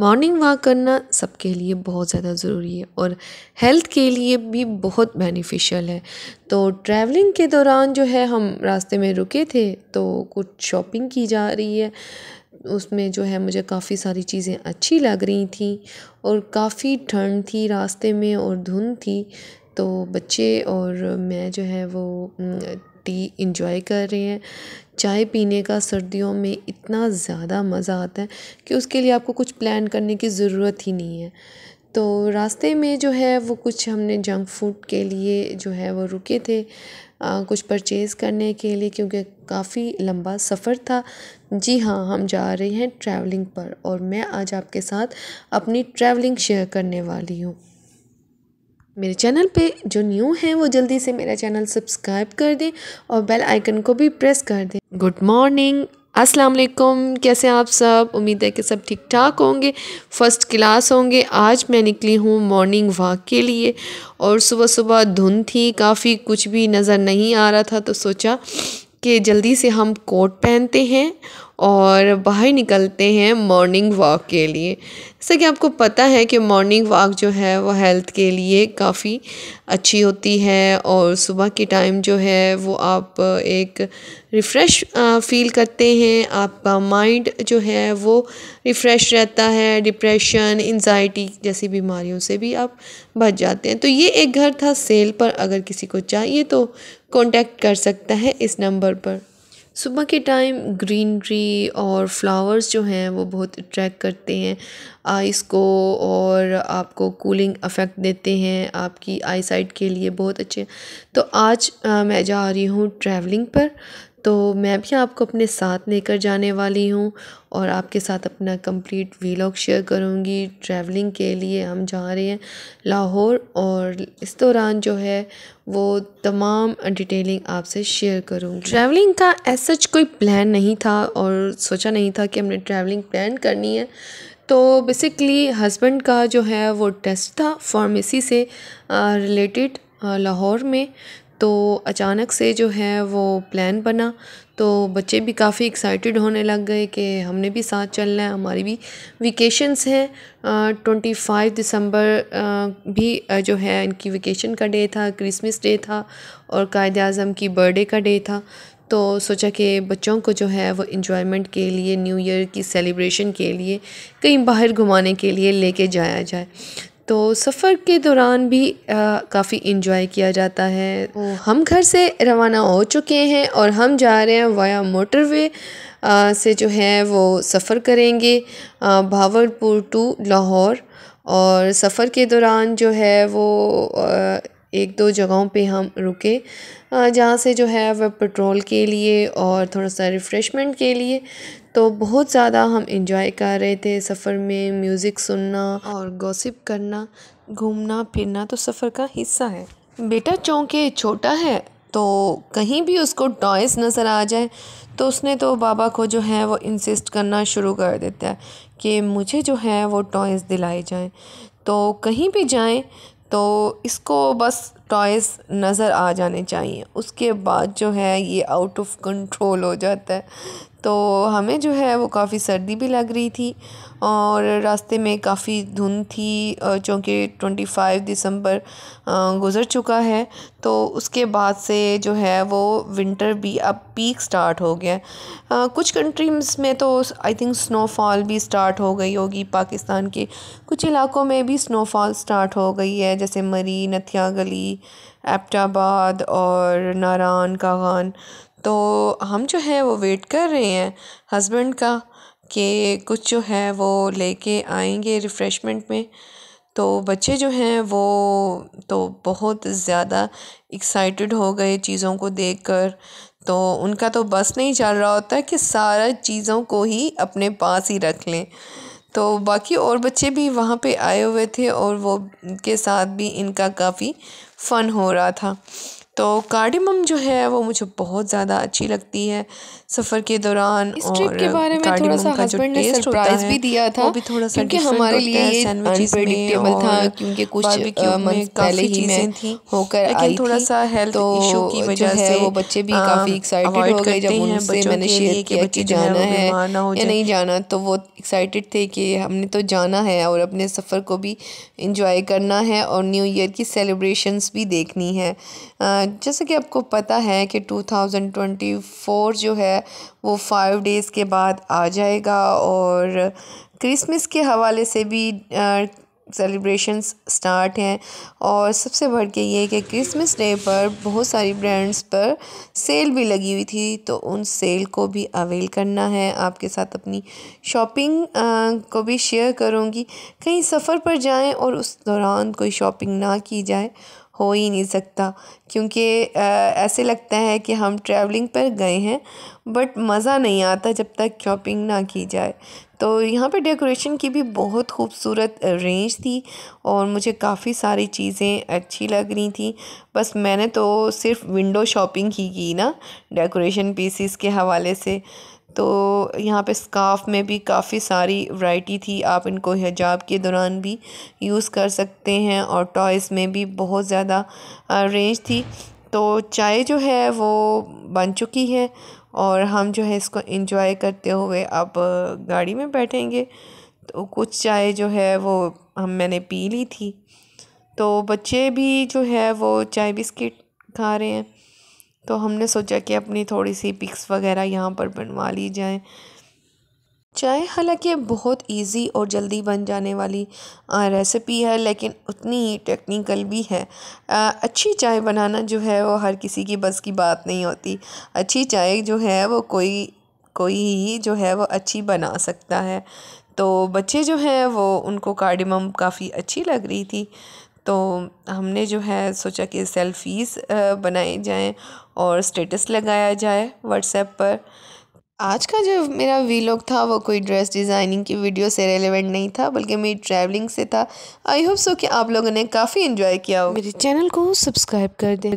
morning walk करना सबके लिए बहुत ज़्यादा ज़रूरी है और हेल्थ के लिए भी बहुत बेनिफिशियल है तो ट्रैवलिंग के दौरान जो है हम रास्ते में रुके थे तो कुछ शॉपिंग की जा रही है उसमें जो है मुझे काफ़ी सारी चीज़ें अच्छी लग रही थी और काफ़ी ठंड थी रास्ते में और धुंध थी तो बच्चे और मैं जो है वो पार्टी इंजॉय कर रहे हैं चाय पीने का सर्दियों में इतना ज़्यादा मज़ा आता है कि उसके लिए आपको कुछ प्लान करने की ज़रूरत ही नहीं है तो रास्ते में जो है वो कुछ हमने जंक फूड के लिए जो है वो रुके थे आ, कुछ परचेज़ करने के लिए क्योंकि काफ़ी लंबा सफ़र था जी हाँ हम जा रहे हैं ट्रैवलिंग पर और मैं आज आपके साथ अपनी ट्रैवलिंग शेयर करने वाली हूँ मेरे चैनल पे जो न्यू हैं वो जल्दी से मेरा चैनल सब्सक्राइब कर दें और बेल आइकन को भी प्रेस कर दें गुड मॉर्निंग अस्सलाम वालेकुम कैसे आप सब उम्मीद है कि सब ठीक ठाक होंगे फ़र्स्ट क्लास होंगे आज मैं निकली हूँ मॉर्निंग वॉक के लिए और सुबह सुबह धुंध थी काफ़ी कुछ भी नज़र नहीं आ रहा था तो सोचा कि जल्दी से हम कोट पहनते हैं और बाहर निकलते हैं मॉर्निंग वॉक के लिए जैसा कि आपको पता है कि मॉर्निंग वॉक जो है वो हेल्थ के लिए काफ़ी अच्छी होती है और सुबह के टाइम जो है वो आप एक रिफ़्रेश फील करते हैं आपका माइंड जो है वो रिफ़्रेश रहता है डिप्रेशन इन्जाइटी जैसी बीमारियों से भी आप बच जाते हैं तो ये एक घर था सेल पर अगर किसी को चाहिए तो कांटेक्ट कर सकता है इस नंबर पर सुबह के टाइम ग्रीनरी और फ्लावर्स जो हैं वो बहुत अट्रैक्ट करते हैं आइस को और आपको कूलिंग अफेक्ट देते हैं आपकी आई साइट के लिए बहुत अच्छे तो आज आ, मैं जा रही हूँ ट्रैवलिंग पर तो मैं भी आपको अपने साथ लेकर जाने वाली हूँ और आपके साथ अपना कंप्लीट वीलॉग शेयर करूँगी ट्रैवलिंग के लिए हम जा रहे हैं लाहौर और इस दौरान जो है वो तमाम डिटेलिंग आपसे शेयर करूँगी ट्रैवलिंग का ऐसा कोई प्लान नहीं था और सोचा नहीं था कि हमने ट्रैवलिंग प्लान करनी है तो बेसिकली हस्बैंड का जो है वो टेस्ट था फार्मेसी से रिलेटेड लाहौर में तो अचानक से जो है वो प्लान बना तो बच्चे भी काफ़ी एक्साइटेड होने लग गए कि हमने भी साथ चलना है हमारी भी वेकेशंस हैं ट्वेंटी फाइव दिसंबर भी जो है इनकी वेकेशन का डे था क्रिसमस डे था और कायद अजम की बर्थडे का डे था तो सोचा कि बच्चों को जो है वो इन्जॉयमेंट के लिए न्यू ईयर की सेलिब्रेशन के लिए कहीं बाहर घुमाने के लिए लेके जाया जाए तो सफ़र के दौरान भी काफ़ी इन्जॉय किया जाता है हम घर से रवाना हो चुके हैं और हम जा रहे हैं वाया मोटरवे से जो है वो सफ़र करेंगे भावलपुर टू लाहौर और सफ़र के दौरान जो है वो एक दो जगहों पे हम रुके जहाँ से जो है वह पेट्रोल के लिए और थोड़ा सा रिफ़्रेशमेंट के लिए तो बहुत ज़्यादा हम इंजॉय कर रहे थे सफ़र में म्यूज़िक सुनना और गॉसिप करना घूमना फिरना तो सफ़र का हिस्सा है बेटा चौंके छोटा है तो कहीं भी उसको टॉयस नज़र आ जाए तो उसने तो बाबा को जो है वो इंसिस्ट करना शुरू कर देता है कि मुझे जो है वो टॉयस दिलाए जाएं तो कहीं भी जाएं तो इसको बस टॉयस नज़र आ जाने चाहिए उसके बाद जो है ये आउट ऑफ कंट्रोल हो जाता है तो हमें जो है वो काफ़ी सर्दी भी लग रही थी और रास्ते में काफ़ी धुंध थी चूँकि ट्वेंटी फाइव दिसंबर गुज़र चुका है तो उसके बाद से जो है वो विंटर भी अब पीक स्टार्ट हो गया आ, कुछ कंट्रीज में तो आई थिंक स्नोफॉल भी स्टार्ट हो गई होगी पाकिस्तान के कुछ इलाकों में भी स्नोफॉल स्टार्ट हो गई है जैसे मरी नथिया गली एपटाबाद और नारान कागान तो हम जो है वो वेट कर रहे हैं हस्बैंड का कि कुछ जो है वो लेके आएंगे रिफ़्रेशमेंट में तो बच्चे जो हैं वो तो बहुत ज़्यादा एक्साइटेड हो गए चीज़ों को देखकर तो उनका तो बस नहीं चल रहा होता कि सारा चीज़ों को ही अपने पास ही रख लें तो बाकी और बच्चे भी वहाँ पे आए हुए थे और वो के साथ भी इनका काफ़ी फ़न हो रहा था तो कार्डिमम जो है वो मुझे बहुत ज़्यादा अच्छी लगती है सफ़र के दौरान इस ट्रिप के बारे में थोड़ा सा हस्बैंड ने सरप्राइज भी दिया था भी थोड़ा सा क्योंकि हमारे लिए ये अनप्रेडिक्टेबल था क्योंकि कुछ मंथ पहले ही में होकर आई थोड़ा सा हेल्थ इशू तो की वजह से वो बच्चे भी हाँ, काफ़ी एक्साइटेड हो गए जब उनसे मैंने शेयर किया कि जाना है या नहीं जाना तो वो एक्साइटेड थे कि हमने तो जाना है और अपने सफ़र को भी इंजॉय करना है और न्यू ईयर की सेलिब्रेशंस भी देखनी है जैसे कि आपको पता है कि 2024 जो है वो फाइव डेज़ के बाद आ जाएगा और क्रिसमस के हवाले से भी सेलिब्रेशंस स्टार्ट हैं और सबसे बढ़ के ये कि क्रिसमस डे पर बहुत सारी ब्रांड्स पर सेल भी लगी हुई थी तो उन सेल को भी अवेल करना है आपके साथ अपनी शॉपिंग को भी शेयर करूँगी कहीं सफ़र पर जाएं और उस दौरान कोई शॉपिंग ना की जाए हो ही नहीं सकता क्योंकि ऐसे लगता है कि हम ट्रैवलिंग पर गए हैं बट मज़ा नहीं आता जब तक शॉपिंग ना की जाए तो यहाँ पे डेकोरेशन की भी बहुत खूबसूरत रेंज थी और मुझे काफ़ी सारी चीज़ें अच्छी लग रही थी बस मैंने तो सिर्फ विंडो शॉपिंग ही की ना डेकोरेशन पीसीस के हवाले से तो यहाँ पे स्काफ़ में भी काफ़ी सारी वैरायटी थी आप इनको हिजाब के दौरान भी यूज़ कर सकते हैं और टॉयज़ में भी बहुत ज़्यादा रेंज थी तो चाय जो है वो बन चुकी है और हम जो है इसको इंजॉय करते हुए अब गाड़ी में बैठेंगे तो कुछ चाय जो है वो हम मैंने पी ली थी तो बच्चे भी जो है वो चाय बिस्किट खा रहे हैं तो हमने सोचा कि अपनी थोड़ी सी पिक्स वगैरह यहाँ पर बनवा ली जाए चाय हालांकि बहुत इजी और जल्दी बन जाने वाली रेसिपी है लेकिन उतनी ही टेक्निकल भी है आ, अच्छी चाय बनाना जो है वो हर किसी की बस की बात नहीं होती अच्छी चाय जो है वो कोई कोई ही जो है वो अच्छी बना सकता है तो बच्चे जो हैं वो उनको कार्डिमम काफ़ी अच्छी लग रही थी तो हमने जो है सोचा कि सेल्फ़ीज़ बनाई जाएं और स्टेटस लगाया जाए व्हाट्सएप पर आज का जो मेरा वीलॉग था वो कोई ड्रेस डिज़ाइनिंग की वीडियो से रेलेवेंट नहीं था बल्कि मेरी ट्रैवलिंग से था आई होप सो कि आप लोगों ने काफ़ी इन्जॉय किया हो मेरे चैनल को सब्सक्राइब कर दें